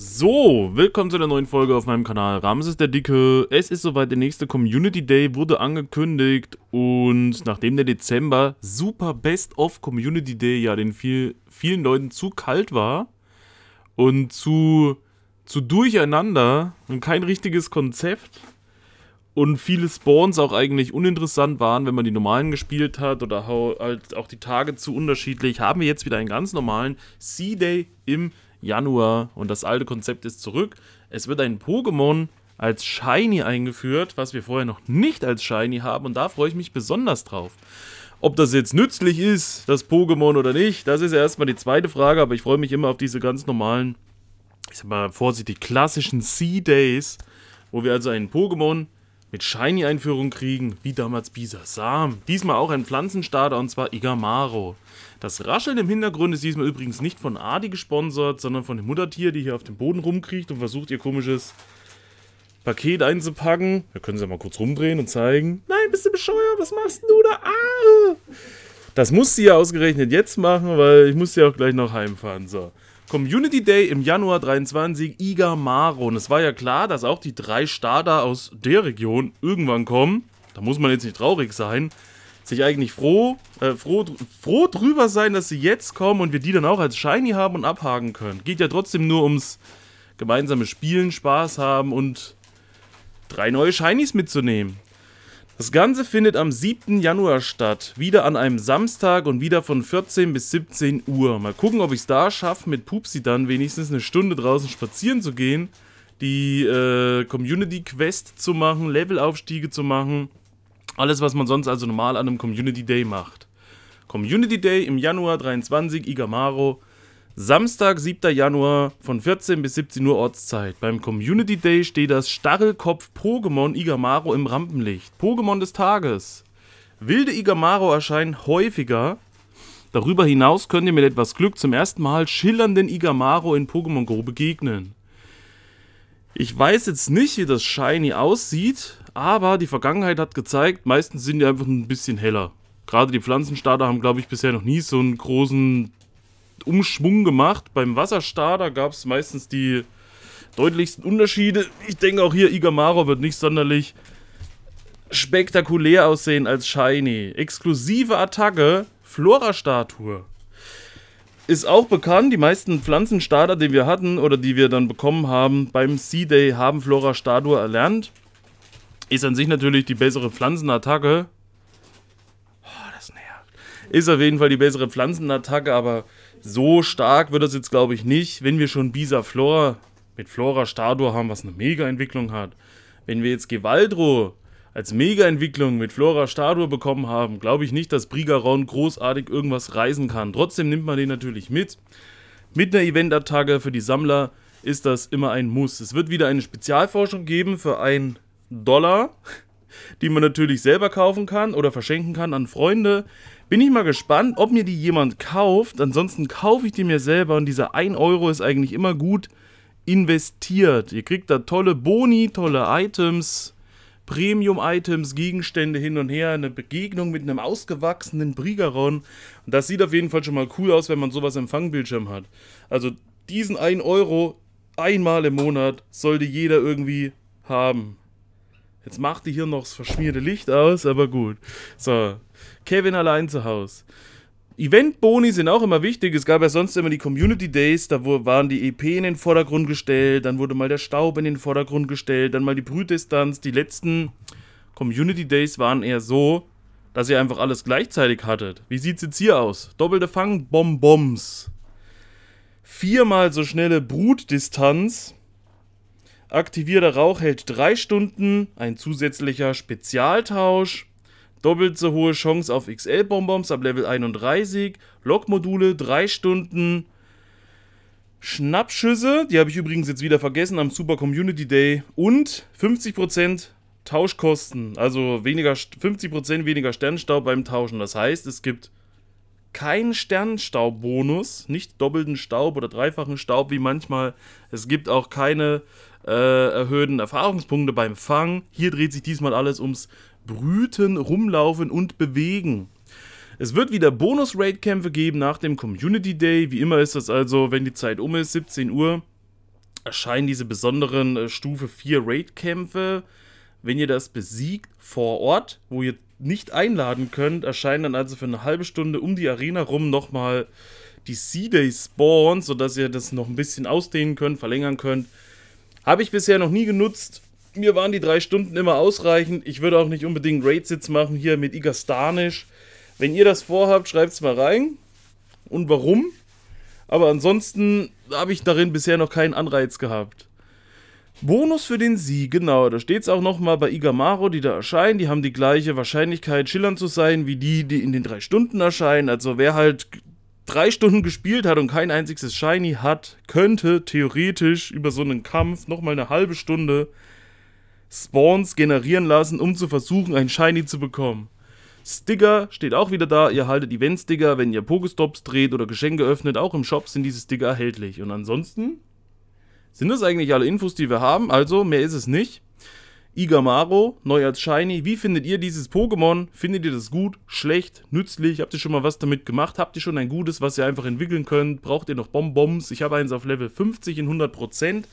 So, willkommen zu einer neuen Folge auf meinem Kanal. Ramses der Dicke. Es ist soweit, der nächste Community Day wurde angekündigt und nachdem der Dezember super Best of Community Day ja den viel, vielen Leuten zu kalt war und zu, zu durcheinander und kein richtiges Konzept und viele Spawns auch eigentlich uninteressant waren, wenn man die normalen gespielt hat oder halt auch die Tage zu unterschiedlich, haben wir jetzt wieder einen ganz normalen Sea Day im Dezember. Januar und das alte Konzept ist zurück. Es wird ein Pokémon als Shiny eingeführt, was wir vorher noch nicht als Shiny haben und da freue ich mich besonders drauf. Ob das jetzt nützlich ist, das Pokémon oder nicht, das ist ja erstmal die zweite Frage, aber ich freue mich immer auf diese ganz normalen, ich sag mal vorsichtig, klassischen Sea Days, wo wir also einen Pokémon mit Shiny-Einführung kriegen, wie damals Bisasam. Diesmal auch ein Pflanzenstarter und zwar Igamaro. Das Rascheln im Hintergrund ist diesmal übrigens nicht von Adi gesponsert, sondern von dem Muttertier, die hier auf dem Boden rumkriecht und versucht ihr komisches Paket einzupacken. Wir können sie ja mal kurz rumdrehen und zeigen. Nein, bist du bescheuert? Was machst du da? Ah! Das muss sie ja ausgerechnet jetzt machen, weil ich muss ja auch gleich noch heimfahren. So. Community Day im Januar 23 Iga Maro. Und es war ja klar, dass auch die drei Starter aus der Region irgendwann kommen. Da muss man jetzt nicht traurig sein. Sich eigentlich froh, äh, froh, froh drüber sein, dass sie jetzt kommen und wir die dann auch als Shiny haben und abhaken können. Geht ja trotzdem nur ums gemeinsame Spielen, Spaß haben und drei neue Shinies mitzunehmen. Das Ganze findet am 7. Januar statt, wieder an einem Samstag und wieder von 14 bis 17 Uhr. Mal gucken, ob ich es da schaffe, mit Pupsi dann wenigstens eine Stunde draußen spazieren zu gehen, die äh, Community-Quest zu machen, Levelaufstiege zu machen, alles, was man sonst also normal an einem Community Day macht. Community Day im Januar 23, Igamaro. Samstag, 7. Januar von 14 bis 17 Uhr Ortszeit. Beim Community Day steht das Starrelkopf pokémon Igamaro im Rampenlicht. Pokémon des Tages. Wilde Igamaro erscheinen häufiger. Darüber hinaus könnt ihr mit etwas Glück zum ersten Mal schillernden Igamaro in Pokémon Go begegnen. Ich weiß jetzt nicht, wie das Shiny aussieht, aber die Vergangenheit hat gezeigt, meistens sind die einfach ein bisschen heller. Gerade die Pflanzenstarter haben, glaube ich, bisher noch nie so einen großen Umschwung gemacht. Beim Wasserstar, da gab es meistens die deutlichsten Unterschiede. Ich denke auch hier, Igamaro wird nicht sonderlich spektakulär aussehen als Shiny. Exklusive Attacke, Flora-Statue. Ist auch bekannt, die meisten Pflanzenstarter, die wir hatten oder die wir dann bekommen haben beim Sea Day, haben Flora-Statue erlernt. Ist an sich natürlich die bessere Pflanzenattacke, ist auf jeden Fall die bessere Pflanzenattacke, aber so stark wird das jetzt, glaube ich, nicht. Wenn wir schon Bisa Flora mit Flora Stadur haben, was eine Mega-Entwicklung hat. Wenn wir jetzt Gewaldro als Mega-Entwicklung mit Flora Stadur bekommen haben, glaube ich nicht, dass Brigaron großartig irgendwas reißen kann. Trotzdem nimmt man den natürlich mit. Mit einer Event-Attacke für die Sammler ist das immer ein Muss. Es wird wieder eine Spezialforschung geben für einen Dollar die man natürlich selber kaufen kann oder verschenken kann an Freunde. Bin ich mal gespannt, ob mir die jemand kauft. Ansonsten kaufe ich die mir selber und dieser 1 Euro ist eigentlich immer gut investiert. Ihr kriegt da tolle Boni, tolle Items, Premium-Items, Gegenstände hin und her, eine Begegnung mit einem ausgewachsenen Brigaron. Und das sieht auf jeden Fall schon mal cool aus, wenn man sowas im Fangbildschirm hat. Also diesen 1 Euro einmal im Monat sollte jeder irgendwie haben. Jetzt macht die hier noch das verschmierte Licht aus, aber gut. So, Kevin allein zu Hause. Event-Boni sind auch immer wichtig. Es gab ja sonst immer die Community Days, da waren die EP in den Vordergrund gestellt, dann wurde mal der Staub in den Vordergrund gestellt, dann mal die Brühdistanz. Die letzten Community Days waren eher so, dass ihr einfach alles gleichzeitig hattet. Wie sieht's jetzt hier aus? Doppelte Fang, Bombombs. Viermal so schnelle Brutdistanz Aktivierter Rauch hält 3 Stunden, ein zusätzlicher Spezialtausch, doppelt so hohe Chance auf XL-Bonbons ab Level 31, Lokmodule 3 Stunden, Schnappschüsse, die habe ich übrigens jetzt wieder vergessen am Super Community Day und 50% Tauschkosten, also weniger, 50% weniger Sternstaub beim Tauschen. Das heißt, es gibt keinen Sternstaubbonus, nicht doppelten Staub oder dreifachen Staub wie manchmal. Es gibt auch keine äh, erhöhten Erfahrungspunkte beim Fang. Hier dreht sich diesmal alles ums Brüten, Rumlaufen und Bewegen. Es wird wieder Bonus-Raid-Kämpfe geben nach dem Community Day. Wie immer ist das also, wenn die Zeit um ist, 17 Uhr, erscheinen diese besonderen äh, Stufe 4 Raid-Kämpfe. Wenn ihr das besiegt vor Ort, wo ihr nicht einladen könnt, erscheinen dann also für eine halbe Stunde um die Arena rum nochmal die C-Day Spawns, sodass ihr das noch ein bisschen ausdehnen könnt, verlängern könnt habe ich bisher noch nie genutzt. Mir waren die drei Stunden immer ausreichend. Ich würde auch nicht unbedingt Raid-Sitz machen hier mit Igastanisch. Wenn ihr das vorhabt, schreibt es mal rein. Und warum? Aber ansonsten habe ich darin bisher noch keinen Anreiz gehabt. Bonus für den Sieg, genau. Da steht es auch nochmal bei Igamaro, die da erscheinen. Die haben die gleiche Wahrscheinlichkeit, schillernd zu sein, wie die, die in den drei Stunden erscheinen. Also wer halt drei Stunden gespielt hat und kein einziges Shiny hat, könnte theoretisch über so einen Kampf nochmal eine halbe Stunde Spawns generieren lassen, um zu versuchen, ein Shiny zu bekommen. Sticker steht auch wieder da. Ihr haltet Event-Sticker, wenn ihr Pokestops dreht oder Geschenke öffnet. Auch im Shop sind diese Sticker erhältlich. Und ansonsten sind das eigentlich alle Infos, die wir haben. Also mehr ist es nicht. Igamaro, neu als Shiny. Wie findet ihr dieses Pokémon? Findet ihr das gut, schlecht, nützlich? Habt ihr schon mal was damit gemacht? Habt ihr schon ein gutes, was ihr einfach entwickeln könnt? Braucht ihr noch Bonbons? Ich habe eins auf Level 50 in 100%.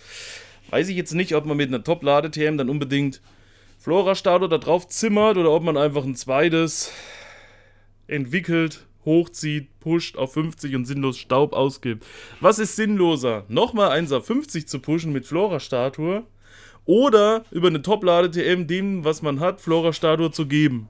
Weiß ich jetzt nicht, ob man mit einer Top-Lade-TM dann unbedingt flora statue da drauf zimmert oder ob man einfach ein zweites entwickelt, hochzieht, pusht auf 50 und sinnlos Staub ausgibt. Was ist sinnloser? Nochmal eins auf 50 zu pushen mit Flora-Statue oder über eine Top-Lade-TM dem, was man hat, Flora-Statue zu geben.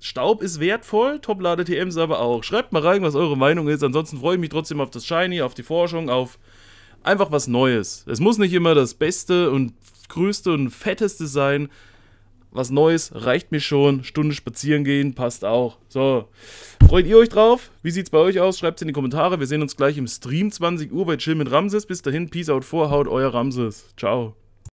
Staub ist wertvoll, Top-Lade-TMs aber auch. Schreibt mal rein, was eure Meinung ist. Ansonsten freue ich mich trotzdem auf das Shiny, auf die Forschung, auf einfach was Neues. Es muss nicht immer das Beste und Größte und Fetteste sein. Was Neues reicht mir schon. Stunde spazieren gehen passt auch. So, Freut ihr euch drauf? Wie sieht's bei euch aus? Schreibt's in die Kommentare. Wir sehen uns gleich im Stream 20 Uhr bei Chill mit Ramses. Bis dahin, Peace out, vorhaut, euer Ramses. Ciao.